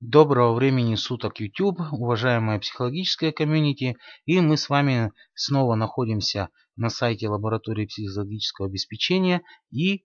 Доброго времени суток YouTube, уважаемая психологическая комьюнити, и мы с вами снова находимся на сайте лаборатории психологического обеспечения и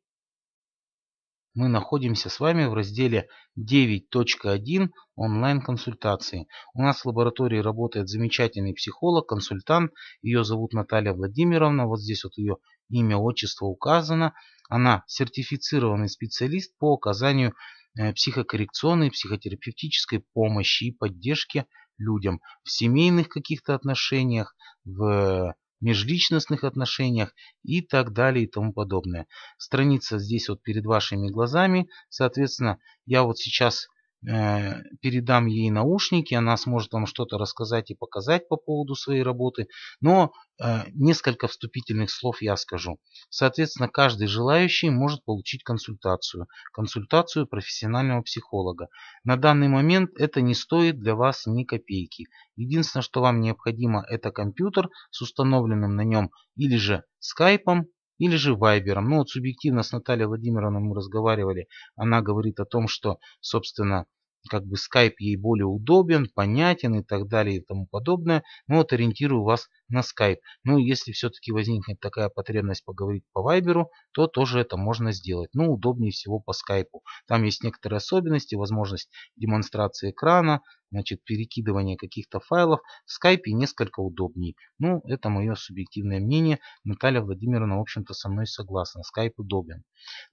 мы находимся с вами в разделе 9.1 онлайн-консультации. У нас в лаборатории работает замечательный психолог, консультант. Ее зовут Наталья Владимировна. Вот здесь вот ее имя, отчество указано. Она сертифицированный специалист по оказанию Э, психокоррекционной, психотерапевтической помощи и поддержки людям в семейных каких-то отношениях, в межличностных отношениях и так далее и тому подобное. Страница здесь вот перед вашими глазами. Соответственно, я вот сейчас Э, передам ей наушники, она сможет вам что-то рассказать и показать по поводу своей работы, но э, несколько вступительных слов я скажу. Соответственно, каждый желающий может получить консультацию, консультацию профессионального психолога. На данный момент это не стоит для вас ни копейки. Единственное, что вам необходимо, это компьютер с установленным на нем или же скайпом, или же вайбером. Ну вот субъективно с Натальей Владимировной мы разговаривали, она говорит о том, что, собственно, как бы Skype ей более удобен, понятен и так далее и тому подобное. Но ну, вот ориентирую вас на Skype. Ну, если все-таки возникнет такая потребность поговорить по Viber, то тоже это можно сделать. Ну, удобнее всего по Skype. Там есть некоторые особенности, возможность демонстрации экрана, значит, перекидывание каких-то файлов. В Skype несколько удобнее. Ну, это мое субъективное мнение. Наталья Владимировна, в общем-то, со мной согласна. Skype удобен.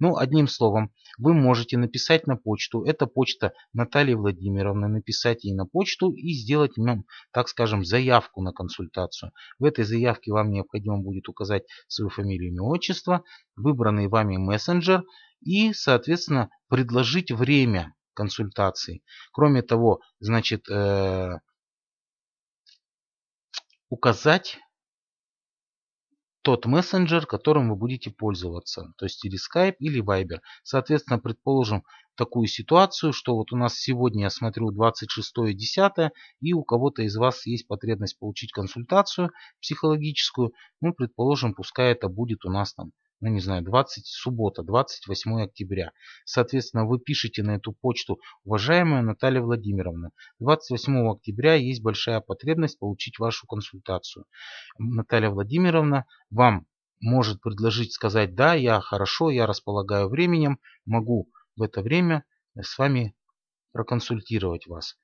Ну, одним словом, вы можете написать на почту. Это почта Натальи Владимировны. Написать ей на почту и сделать, ну, так скажем, заявку на консультацию. В этой заявке вам необходимо будет указать свою фамилию, имя, отчество, выбранный вами мессенджер и, соответственно, предложить время консультации. Кроме того, значит, э, указать тот мессенджер, которым вы будете пользоваться, то есть или Skype, или Viber. Соответственно, предположим такую ситуацию, что вот у нас сегодня, я смотрю, 26-е, 26.10, и у кого-то из вас есть потребность получить консультацию психологическую. Ну, предположим, пускай это будет у нас там ну не знаю, 20, суббота, 28 октября. Соответственно, вы пишете на эту почту, уважаемая Наталья Владимировна, 28 октября есть большая потребность получить вашу консультацию. Наталья Владимировна вам может предложить сказать, да, я хорошо, я располагаю временем, могу в это время с вами проконсультировать вас.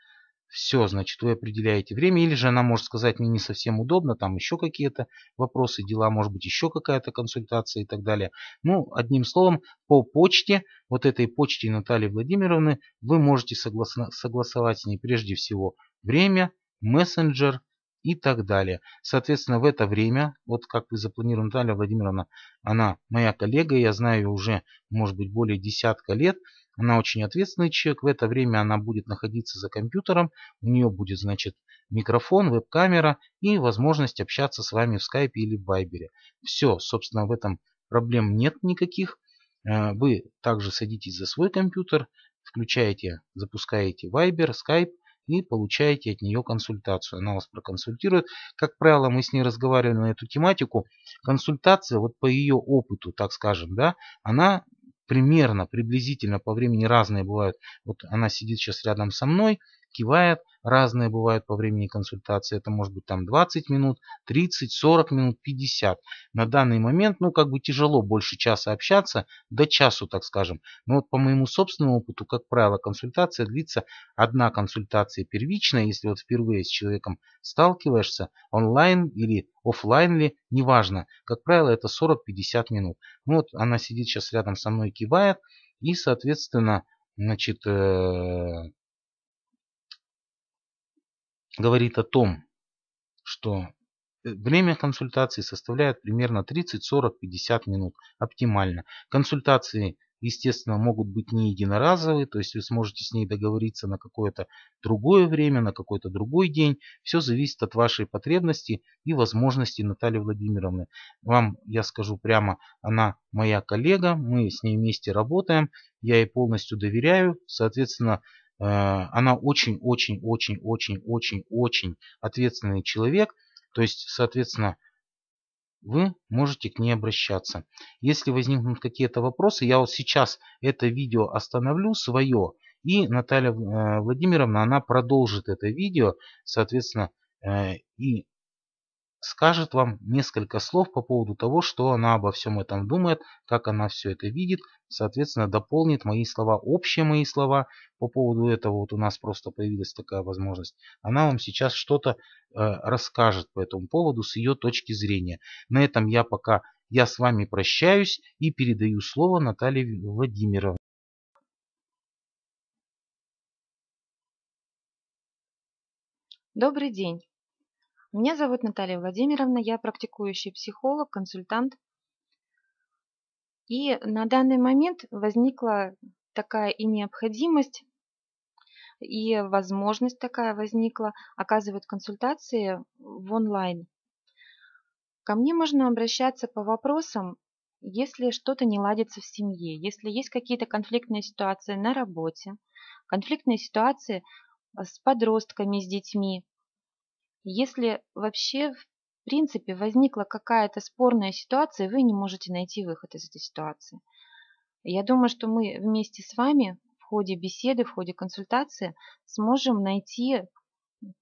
Все, значит, вы определяете время, или же она может сказать, мне не совсем удобно, там еще какие-то вопросы, дела, может быть, еще какая-то консультация и так далее. Ну, одним словом, по почте, вот этой почте Натальи Владимировны, вы можете согласно, согласовать с ней прежде всего время, мессенджер, и так далее. Соответственно, в это время, вот как вы запланировали, Наталья Владимировна, она моя коллега, я знаю ее уже, может быть, более десятка лет, она очень ответственный человек, в это время она будет находиться за компьютером, у нее будет, значит, микрофон, веб-камера и возможность общаться с вами в скайпе или в вайбере. Все, собственно, в этом проблем нет никаких. Э, вы также садитесь за свой компьютер, включаете, запускаете Viber, Skype и получаете от нее консультацию. Она вас проконсультирует. Как правило, мы с ней разговаривали на эту тематику. Консультация, вот по ее опыту, так скажем, да, она примерно, приблизительно по времени разные бывают. Вот она сидит сейчас рядом со мной, кивает. Разные бывают по времени консультации. Это может быть там 20 минут, 30, 40 минут, 50. На данный момент, ну, как бы тяжело больше часа общаться, до часу, так скажем. Но вот по моему собственному опыту, как правило, консультация длится одна консультация первичная, если вот впервые с человеком сталкиваешься, онлайн или офлайн ли, неважно. Как правило, это 40-50 минут. Ну, вот она сидит сейчас рядом со мной, кивает. И, соответственно, значит, э, говорит о том, что э, Время консультации составляет примерно 30, 40, 50 минут оптимально. Консультации, естественно, могут быть не единоразовые, то есть вы сможете с ней договориться на какое-то другое время, на какой-то другой день. Все зависит от вашей потребности и возможности. Натальи Владимировны. Вам, я скажу прямо, она моя коллега, мы с ней вместе работаем, я ей полностью доверяю, соответственно, а, она очень-очень-очень-очень-очень-очень ответственный человек. То есть, соответственно, вы можете к ней обращаться. Если возникнут какие-то вопросы, я вот сейчас это видео остановлю свое, и Наталья э, Владимировна, она продолжит это видео, соответственно, э, и скажет вам несколько слов по поводу того, что она обо всем этом думает, как она все это видит, соответственно, дополнит мои слова, общие мои слова по поводу этого. Вот у нас просто появилась такая возможность. Она вам сейчас что-то э, расскажет по этому поводу с ее точки зрения. На этом я пока, я с вами прощаюсь и передаю слово Наталье Владимировне. Добрый день! Меня зовут Наталья Владимировна, я практикующий психолог, консультант. И на данный момент возникла такая и необходимость, и возможность такая возникла оказывать консультации в онлайн. Ко мне можно обращаться по вопросам, если что-то не ладится в семье, если есть какие-то конфликтные ситуации на работе, конфликтные ситуации а, с подростками, с детьми, если вообще в принципе возникла какая-то спорная ситуация, вы не можете найти выход из этой ситуации. Я думаю, что мы вместе с вами в ходе беседы, в ходе консультации сможем найти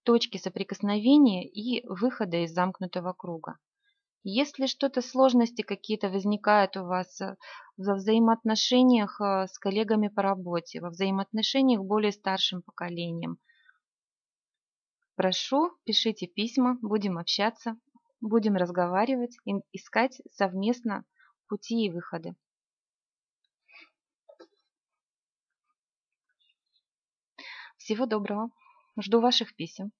точки соприкосновения и выхода из замкнутого круга. Если что-то сложности какие-то возникают у вас э, во взаимоотношениях э, с коллегами по работе, во взаимоотношениях более старшим поколением – Прошу, пишите письма, будем общаться, будем разговаривать и искать совместно пути и выходы. Всего доброго. Жду ваших писем.